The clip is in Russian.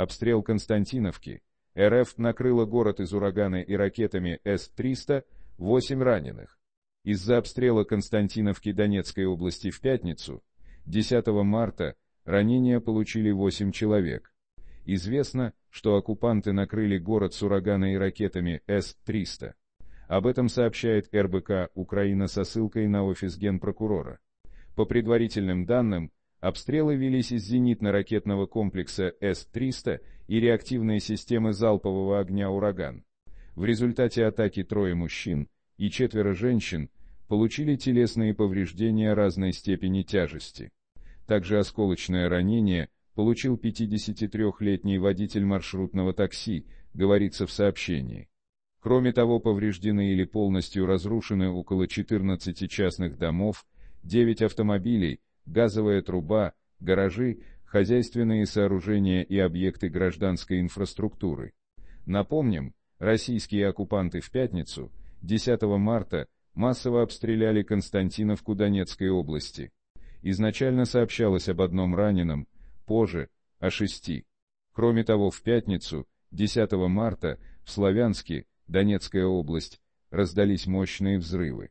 обстрел Константиновки, РФ накрыла город из урагана и ракетами С-300, 8 раненых. Из-за обстрела Константиновки Донецкой области в пятницу, 10 марта, ранения получили 8 человек. Известно, что оккупанты накрыли город с урагана и ракетами С-300. Об этом сообщает РБК «Украина» со ссылкой на офис генпрокурора. По предварительным данным, Обстрелы велись из зенитно-ракетного комплекса С-300 и реактивной системы залпового огня «Ураган». В результате атаки трое мужчин и четверо женщин получили телесные повреждения разной степени тяжести. Также осколочное ранение получил 53-летний водитель маршрутного такси, говорится в сообщении. Кроме того, повреждены или полностью разрушены около 14 частных домов, 9 автомобилей, газовая труба, гаражи, хозяйственные сооружения и объекты гражданской инфраструктуры. Напомним, российские оккупанты в пятницу, 10 марта, массово обстреляли Константиновку Донецкой области. Изначально сообщалось об одном раненом, позже – о шести. Кроме того, в пятницу, 10 марта, в Славянске, Донецкая область, раздались мощные взрывы.